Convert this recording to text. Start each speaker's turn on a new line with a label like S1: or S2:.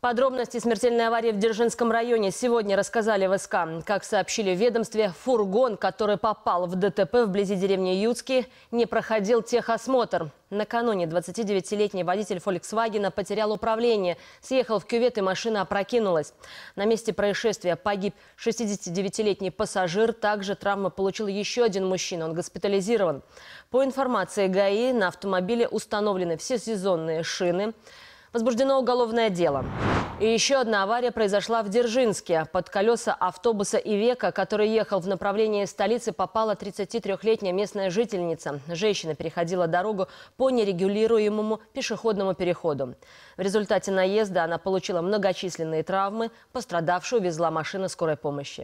S1: Подробности смертельной аварии в Дзержинском районе сегодня рассказали в СК. Как сообщили в ведомстве, фургон, который попал в ДТП вблизи деревни Юцки, не проходил техосмотр. Накануне 29-летний водитель Volkswagen потерял управление, съехал в кювет и машина опрокинулась. На месте происшествия погиб 69-летний пассажир. Также травмы получил еще один мужчина. Он госпитализирован. По информации ГАИ, на автомобиле установлены все сезонные шины возбуждено уголовное дело. И еще одна авария произошла в Дзержинске. Под колеса автобуса «Ивека», который ехал в направлении столицы, попала 33-летняя местная жительница. Женщина переходила дорогу по нерегулируемому пешеходному переходу. В результате наезда она получила многочисленные травмы. Пострадавшую везла машина скорой помощи.